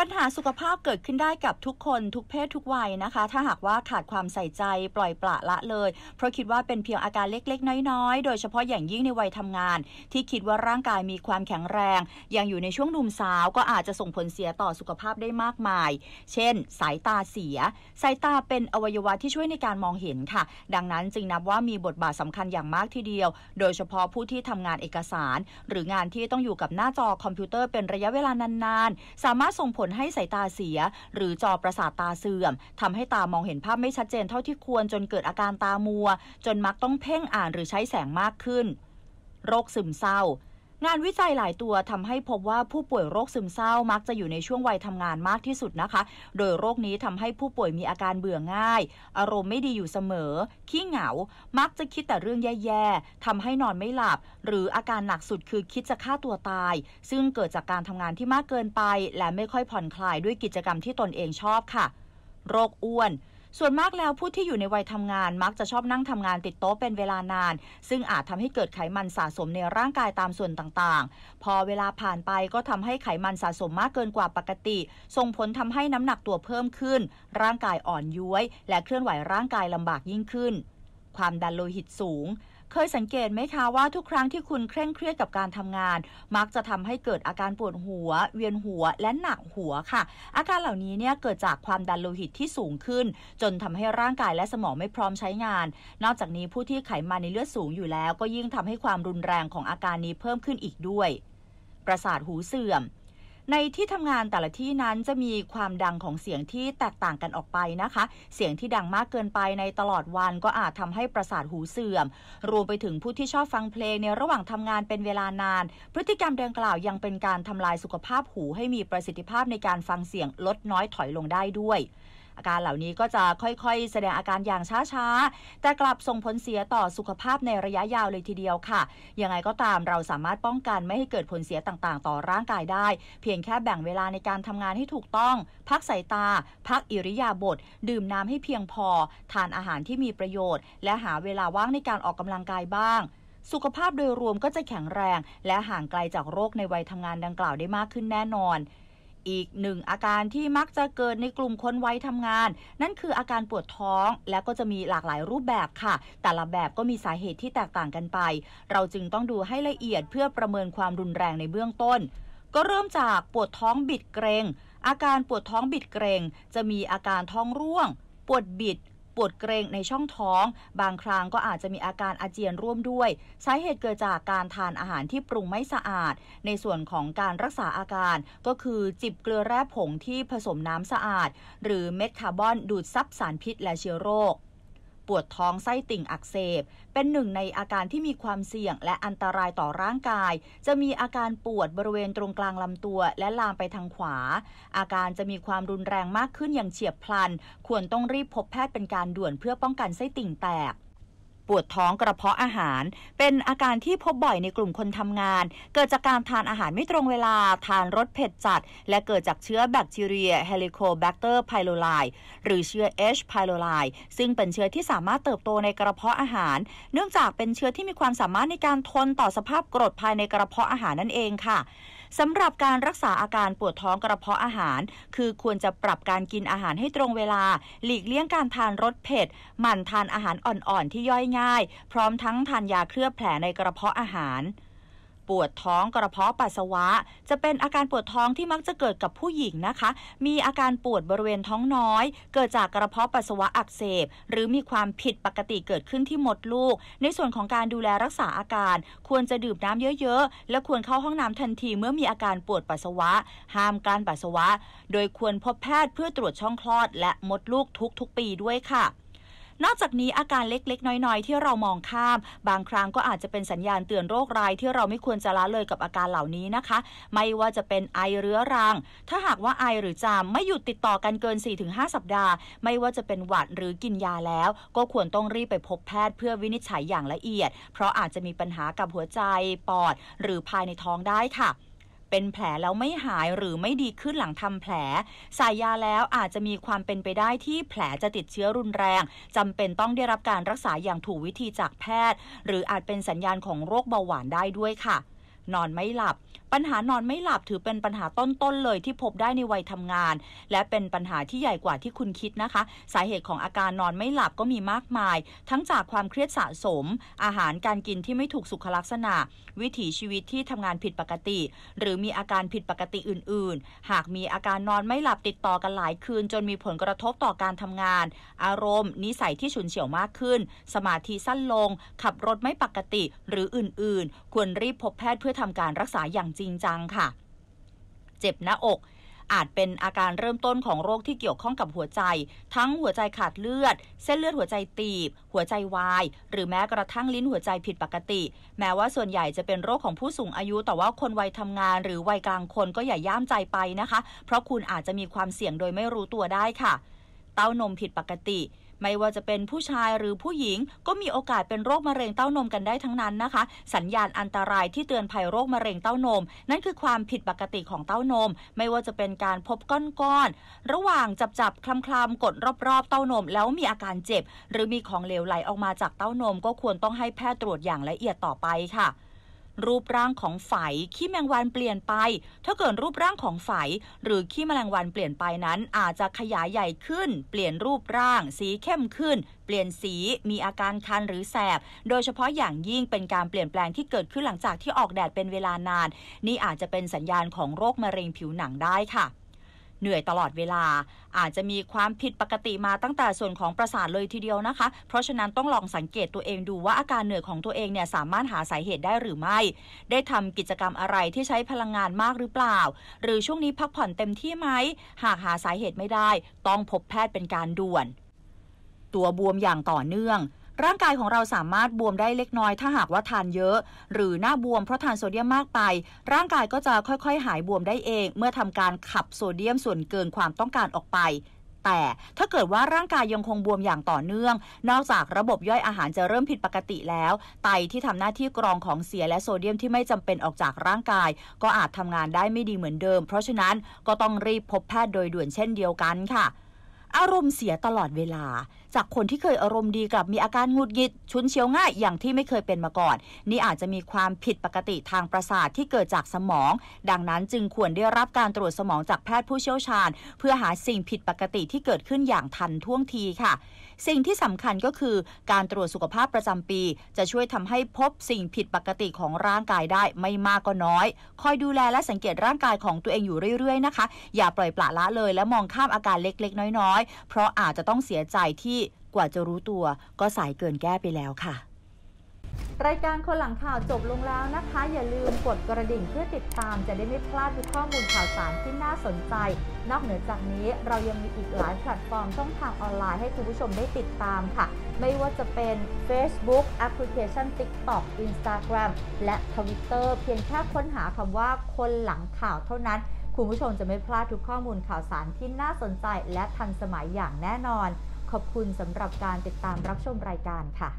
ปัญหาสุขภาพเกิดขึ้นได้กับทุกคนทุกเพศทุกวัยนะคะ ถ้าหากว่าขาดความใส่ใจปล่อยปละละเลย เพราะคิดว่าเป็นเพียงอาการเล็ก ๆ น้อยๆ โดยเฉพาะอย่างยิ่งในวัยทำงาน ที่คิดว่าร่างกายมีความแข็งแรงยังอยู่ในช่วงหนุ่มสาว ก็อาจจะส่งผลเสียต่อสุขภาพได้มากมาย เช่น สายตาเสีย สายตาเป็นอวัยวะที่ช่วยในการมองเห็นค่ะ ดังนั้นจึงนับว่ามีบทบาทสำคัญอย่างมากทีเดียว โดยเฉพาะผู้ที่ทำงานเอกสาร หรืองานที่ต้องอยู่กับหน้าจอคอมพิวเตอร์เป็นระยะเวลานานๆ สามารถส่งผลลให้สายตาเสียหรือจอประสาทตาเสื่อม ทำให้ตามองเห็นภาพไม่ชัดเจนเท่าที่ควรจนเกิดอาการตามัว จนมักต้องเพ่งอ่านหรือใช้แสงมากขึ้น โรคซึมเศร้างานวิจัยหลายตัวทำให้พบว่าผู้ป่วยโรคซึมเศร้ามักจะอยู่ในช่วงวัยทำงานมากที่สุดนะคะ โดยโรคนี้ทำให้ผู้ป่วยมีอาการเบื่อง่าย อารมณ์ไม่ดีอยู่เสมอ ขี้เหงา มักจะคิดแต่เรื่องแย่ๆทำให้นอนไม่หลับ หรืออาการหนักสุดคือคิดจะฆ่าตัวตาย ซึ่งเกิดจากการทำงานที่มากเกินไป และไม่ค่อยผ่อนคลายด้วยกิจกรรมที่ตนเองชอบค่ะ โรคอ้วนส่วนมากแล้วผู้ที่อยู่ในวัยทำงานมักจะชอบนั่งทำงานติดโต๊ะเป็นเวลานาน ซึ่งอาจทำให้เกิดไขมันสะสมในร่างกายตามส่วนต่างๆ พอเวลาผ่านไปก็ทำให้ไขมันสะสมมากเกินกว่าปกติส่งผลทำให้น้ำหนักตัวเพิ่มขึ้น ร่างกายอ่อนย้วย และเคลื่อนไหวร่างกายลำบากยิ่งขึ้น ความดันโลหิตสูงเคยสังเกตไหมคะว่าทุกครั้งที่คุณเคร่งเครียดกับการทำงาน มักจะทำให้เกิดอาการปวดหัว เวียนหัวและหนักหัวค่ะ อาการเหล่านี้เนี่ยเกิดจากความดันโลหิตที่สูงขึ้น จนทำให้ร่างกายและสมองไม่พร้อมใช้งาน นอกจากนี้ผู้ที่ไขมันในเลือดสูงอยู่แล้ว ก็ยิ่งทำให้ความรุนแรงของอาการนี้เพิ่มขึ้นอีกด้วย ประสาทหูเสื่อมในที่ทำงานแต่ละที่นั้นจะมีความดังของเสียงที่แตกต่างกันออกไปนะคะ เสียงที่ดังมากเกินไปในตลอดวันก็อาจทำให้ประสาทหูเสื่อม รวมไปถึงผู้ที่ชอบฟังเพลงในระหว่างทำงานเป็นเวลานาน พฤติกรรมดังกล่าวยังเป็นการทำลายสุขภาพหูให้มีประสิทธิภาพในการฟังเสียงลดน้อยถอยลงได้ด้วยอาการเหล่านี้ก็จะค่อยๆ แสดงอาการอย่างช้าๆ แต่กลับส่งผลเสียต่อสุขภาพในระยะยาวเลยทีเดียวค่ะ ยังไงก็ตามเราสามารถป้องกันไม่ให้เกิดผลเสียต่างๆต่อร่างกายได้ เพียงแค่แบ่งเวลาในการทำงานให้ถูกต้อง พักสายตา พักอิริยาบถดื่มน้ำให้เพียงพอทานอาหารที่มีประโยชน์ และหาเวลาว่างในการออกกำลังกายบ้าง สุขภาพโดยรวมก็จะแข็งแรง และห่างไกลจากโรคในวัยทำงานดังกล่าวได้มากขึ้นแน่นอนอีกหนึ่งอาการที่มักจะเกิดในกลุ่มคนวัยทำงาน นั่นคืออาการปวดท้องและก็จะมีหลากหลายรูปแบบค่ะ แต่ละแบบก็มีสาเหตุที่แตกต่างกันไป เราจึงต้องดูให้ละเอียดเพื่อประเมินความรุนแรงในเบื้องต้น ก็เริ่มจากปวดท้องบิดเกรงอาการปวดท้องบิดเกรงจะมีอาการท้องร่วง ปวดบิดปวดเกรงในช่องท้อง บางครั้งก็อาจจะมีอาการอาเจียนร่วมด้วยสาเหตุเกิดจากการทานอาหารที่ปรุงไม่สะอาด ในส่วนของการรักษาอาการก็คือ จิบเกลือแร่ผงที่ผสมน้ำสะอาด หรือเม็ดคาร์บอนดูดซับสารพิษและเชื้อโรคปวดท้องไส้ติ่งอักเสบ เป็นหนึ่งในอาการที่มีความเสี่ยงและอันตรายต่อร่างกาย จะมีอาการปวดบริเวณตรงกลางลำตัวและลามไปทางขวา อาการจะมีความรุนแรงมากขึ้นอย่างเฉียบพลัน ควรต้องรีบพบแพทย์เป็นการด่วนเพื่อป้องกันไส้ติ่งแตกปวดท้องกระเพาะอาหารเป็นอาการที่พบบ่อยในกลุ่มคนทำงาน เกิดจากการทานอาหารไม่ตรงเวลาทานรสเผ็ดจัด และเกิดจากเชื้อแบคทีเรียเฮลิโคแบคเตอร์ไพโลไลหรือเชื้อเอชไพโลไลซึ่งเป็นเชื้อที่สามารถเติบโตในกระเพาะอาหาร เนื่องจากเป็นเชื้อที่มีความสามารถในการทนต่อสภาพกรดภายในกระเพาะอาหารนั่นเองค่ะสำหรับการรักษาอาการปวดท้องกระเพาะอาหาร คือควรจะปรับการกินอาหารให้ตรงเวลา หลีกเลี่ยงการทานรสเผ็ด หมั่นทานอาหารอ่อนๆที่ย่อยง่าย พร้อมทั้งทานยาเคลือบแผลในกระเพาะอาหารปวดท้องกระเพาะปัสสาวะ จะเป็นอาการปวดท้องที่มักจะเกิดกับผู้หญิงนะคะ มีอาการปวดบริเวณท้องน้อย เกิดจากกระเพาะปัสสาวะอักเสบ หรือมีความผิดปกติเกิดขึ้นที่มดลูก ในส่วนของการดูแลรักษาอาการ ควรจะดื่มน้ำเยอะๆและควรเข้าห้องน้าทันทีเมื่อมีอาการปวดปัสสาวะห้ามการปัสสาวะ โดยควรพบแพทย์เพื่อตรวจช่องคลอด และมดลูกทุก ๆ ปีด้วยค่ะนอกจากนี้อาการเล็กๆ น้อย ๆ ที่เรามองข้าม บางครั้งก็อาจจะเป็นสัญญาณเตือนโรคร้ายที่เราไม่ควรจะละเลยกับอาการเหล่านี้นะคะ ไม่ว่าจะเป็นไอเรื้อรัง ถ้าหากว่าไอหรือจามไม่หยุดติดต่อกันเกิน 4-5 สัปดาห์ ไม่ว่าจะเป็นหวัดหรือกินยาแล้ว ก็ควรต้องรีบไปพบแพทย์เพื่อวินิจฉัยอย่างละเอียด เพราะอาจจะมีปัญหากับหัวใจปอด หรือภายในท้องได้ค่ะเป็นแผลแล้วไม่หายหรือไม่ดีขึ้นหลังทำแผลสายยาแล้วอาจจะมีความเป็นไปได้ที่แผลจะติดเชื้อรุนแรง จำเป็นต้องได้รับการรักษาอย่างถูกวิธีจากแพทย์ หรืออาจเป็นสัญญาณของโรคเบาหวานได้ด้วยค่ะ นอนไม่หลับปัญหานอนไม่หลับถือเป็นปัญหาต้นๆ เลยที่พบได้ในวัยทำงาน และเป็นปัญหาที่ใหญ่กว่าที่คุณคิดนะคะสาเหตุของอาการนอนไม่หลับก็มีมากมาย ทั้งจากความเครียดสะสม อาหารการกินที่ไม่ถูกสุขลักษณะ วิถีชีวิตที่ทำงานผิดปกติ หรือมีอาการผิดปกติอื่น ๆ หากมีอาการนอนไม่หลับติดต่อกันหลายคืน จนมีผลกระทบต่อการทำงาน อารมณ์ นิสัยที่ฉุนเฉียวมากขึ้น สมาธิสั้นลง ขับรถไม่ปกติ หรืออื่นๆ ควรรีบพบแพทย์เพื่อทำการรักษาอย่างจริงจังค่ะเจ็บหน้าอก อาจเป็นอาการเริ่มต้นของโรคที่เกี่ยวข้องกับหัวใจ ทั้งหัวใจขาดเลือด เส้นเลือดหัวใจตีบ หัวใจวาย หรือแม้กระทั่งลิ้นหัวใจผิดปกติ แม้ว่าส่วนใหญ่จะเป็นโรคของผู้สูงอายุ แต่ว่าคนวัยทำงาน หรือวัยกลางคนก็อย่าย่ามใจไปนะคะ เพราะคุณอาจจะมีความเสี่ยงโดยไม่รู้ตัวได้ค่ะ เต้านมผิดปกติไม่ว่าจะเป็นผู้ชายหรือผู้หญิงก็มีโอกาสเป็นโรคมะเร็งเต้านมกันได้ทั้งนั้นนะคะ สัญญาณอันตรายที่เตือนภัยโรคมะเร็งเต้านม นั่นคือความผิดปกติของเต้านม ไม่ว่าจะเป็นการพบก้อนๆระหว่างจับจับคลำคลำกดรอบๆเต้านม แล้วมีอาการเจ็บ หรือมีของเหลวไหลออกมาจากเต้านมก็ควรต้องให้แพทย์ตรวจอย่างละเอียดต่อไปค่ะรูปร่างของไฝขี้แมงวันเปลี่ยนไป ถ้าเกิดรูปร่างของไฝหรือขี้แมลงวันเปลี่ยนไปนั้น อาจจะขยายใหญ่ขึ้น เปลี่ยนรูปร่าง สีเข้มขึ้น เปลี่ยนสี มีอาการคันหรือแสบ โดยเฉพาะอย่างยิ่งเป็นการเปลี่ยนแปลงที่เกิดขึ้นหลังจากที่ออกแดดเป็นเวลานาน นี่อาจจะเป็นสัญญาณของโรคมะเร็งผิวหนังได้ค่ะเหนื่อยตลอดเวลาอาจจะมีความผิดปกติมาตั้งแต่ส่วนของประสาทเลยทีเดียวนะคะ เพราะฉะนั้นต้องลองสังเกตตัวเองดูว่าอาการเหนื่อยของตัวเองเนี่ยสามารถหาสาเหตุได้หรือไม่ ได้ทำกิจกรรมอะไรที่ใช้พลังงานมากหรือเปล่า หรือช่วงนี้พักผ่อนเต็มที่ไหมหากหาสาเหตุไม่ได้ ต้องพบแพทย์เป็นการด่วน ตัวบวมอย่างต่อเนื่องร่างกายของเราสามารถบวมได้เล็กน้อยถ้าหากว่าทานเยอะ หรือหน้าบวมเพราะทานโซเดียมมากไป ร่างกายก็จะค่อยๆ หายบวมได้เอง เมื่อทำการขับโซเดียมส่วนเกินความต้องการออกไป แต่ถ้าเกิดว่าร่างกายยังคงบวมอย่างต่อเนื่อง นอกจากระบบย่อยอาหารจะเริ่มผิดปกติแล้วไตที่ทำหน้าที่กรองของเสียและโซเดียมที่ไม่จำเป็นออกจากร่างกาย ก็อาจทำงานได้ไม่ดีเหมือนเดิม เพราะฉะนั้นก็ต้องรีบพบแพทย์โดยด่วนเช่นเดียวกันค่ะ อารมณ์เสียตลอดเวลาจากคนที่เคยอารมณ์ดีกลับมีอาการหงุดหงิดชุนเฉียวง่ายอย่างที่ไม่เคยเป็นมาก่อน นี่อาจจะมีความผิดปกติทางประสาทที่เกิดจากสมอง ดังนั้นจึงควรได้รับการตรวจสมองจากแพทย์ผู้เชี่ยวชาญ เพื่อหาสิ่งผิดปกติที่เกิดขึ้นอย่างทันท่วงทีค่ะสิ่งที่สำคัญก็คือ การตรวจสุขภาพประจำปี จะช่วยทำให้พบสิ่งผิดปกติของร่างกายได้ไม่มากก็น้อยคอยดูแลและสังเกตร่างกายของตัวเองอยู่เรื่อยๆนะคะอย่าปล่อยปละละเลย และมองข้ามอาการเล็กๆน้อยๆเพราะอาจจะต้องเสียใจที่กว่าจะรู้ตัวก็สายเกินแก้ไปแล้วค่ะ รายการคนหลังข่าวจบลงแล้วนะคะ อย่าลืมกดกระดิ่งเพื่อติดตามจะได้ไม่พลาดทุกข้อมูลข่าวสารที่น่าสนใจ นอกเหนือจากนี้เรายังมีอีกหลายแพลตฟอร์มช่องทางออนไลน์ ให้คุณผู้ชมได้ติดตามค่ะ ไม่ว่าจะเป็น Facebook แอปพลิเคชัน TikTok Instagram และ Twitter เพียงแค่ค้นหาคำว่าคนหลังข่าว เท่านั้นคุณผู้ชมจะไม่พลาดทุกข้อมูลข่าวสารที่น่าสนใจ และทันสมัยอย่างแน่นอนขอบคุณสำหรับการติดตามรับชมรายการค่ะ